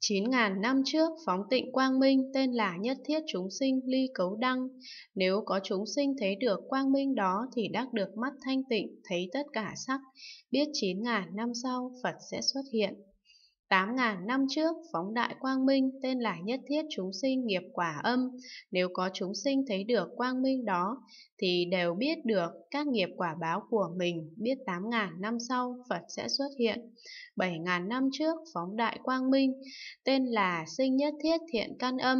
9.000 năm trước, phóng tịnh quang minh tên là nhất thiết chúng sinh ly cấu đăng. Nếu có chúng sinh thấy được quang minh đó thì đắc được mắt thanh tịnh, thấy tất cả sắc, biết 9.000 năm sau Phật sẽ xuất hiện. Tám ngàn năm trước, phóng đại quang minh tên là nhất thiết chúng sinh nghiệp quả âm. Nếu có chúng sinh thấy được quang minh đó, thì đều biết được các nghiệp quả báo của mình, biết tám ngàn năm sau Phật sẽ xuất hiện. Bảy ngàn năm trước, phóng đại quang minh tên là sinh nhất thiết thiện căn âm.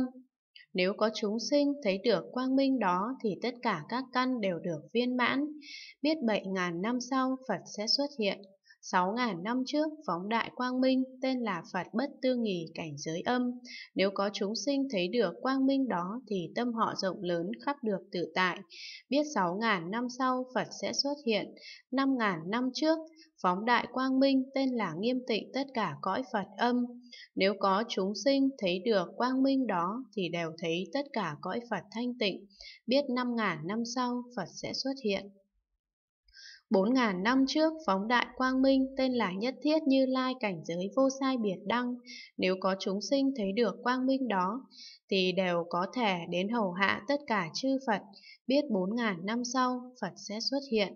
Nếu có chúng sinh thấy được quang minh đó thì tất cả các căn đều được viên mãn, biết 7.000 năm sau Phật sẽ xuất hiện. 6.000 năm trước phóng đại quang minh tên là Phật bất tư nghì cảnh giới âm. Nếu có chúng sinh thấy được quang minh đó thì tâm họ rộng lớn khắp được tự tại. Biết 6.000 năm sau Phật sẽ xuất hiện. 5.000 năm trước phóng đại quang minh tên là nghiêm tịnh tất cả cõi Phật âm. Nếu có chúng sinh thấy được quang minh đó thì đều thấy tất cả cõi Phật thanh tịnh. Biết 5.000 năm sau Phật sẽ xuất hiện. 4.000 năm trước, phóng đại quang minh tên là nhất thiết như lai cảnh giới vô sai biệt đăng. Nếu có chúng sinh thấy được quang minh đó, thì đều có thể đến hầu hạ tất cả chư Phật. Biết 4.000 năm sau, Phật sẽ xuất hiện.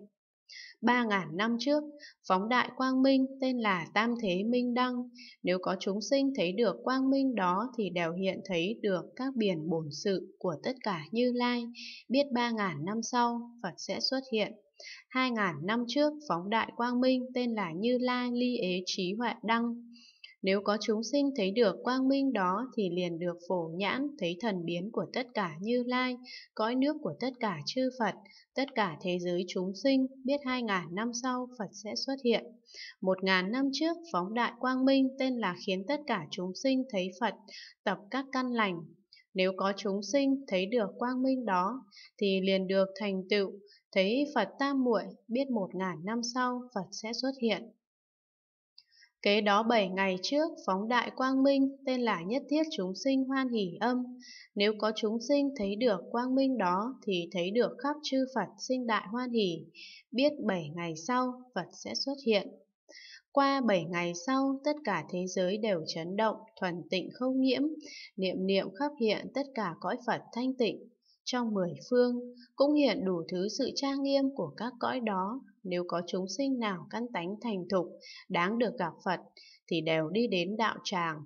3.000 năm trước, phóng đại quang minh tên là Tam Thế Minh Đăng. Nếu có chúng sinh thấy được quang minh đó thì đều hiện thấy được các biển bổn sự của tất cả như lai. Biết 3.000 năm sau, Phật sẽ xuất hiện. Hai ngàn năm trước, phóng đại quang minh tên là Như Lai Ly Ế Trí Huệ Đăng. Nếu có chúng sinh thấy được quang minh đó thì liền được phổ nhãn thấy thần biến của tất cả Như Lai, cõi nước của tất cả chư Phật, tất cả thế giới chúng sinh, biết hai ngàn năm sau Phật sẽ xuất hiện. Một ngàn năm trước phóng đại quang minh tên là khiến tất cả chúng sinh thấy Phật, tập các căn lành, nếu có chúng sinh thấy được quang minh đó, thì liền được thành tựu, thấy Phật tam muội biết một ngàn năm sau Phật sẽ xuất hiện. Kế đó bảy ngày trước, phóng đại quang minh tên là nhất thiết chúng sinh hoan hỷ âm. Nếu có chúng sinh thấy được quang minh đó thì thấy được khắp chư Phật sinh đại hoan hỷ, biết bảy ngày sau Phật sẽ xuất hiện. Qua 7 ngày sau, tất cả thế giới đều chấn động, thuần tịnh không nhiễm, niệm niệm khắp hiện tất cả cõi Phật thanh tịnh. Trong mười phương, cũng hiện đủ thứ sự trang nghiêm của các cõi đó. Nếu có chúng sinh nào căn tánh thành thục, đáng được gặp Phật, thì đều đi đến đạo tràng,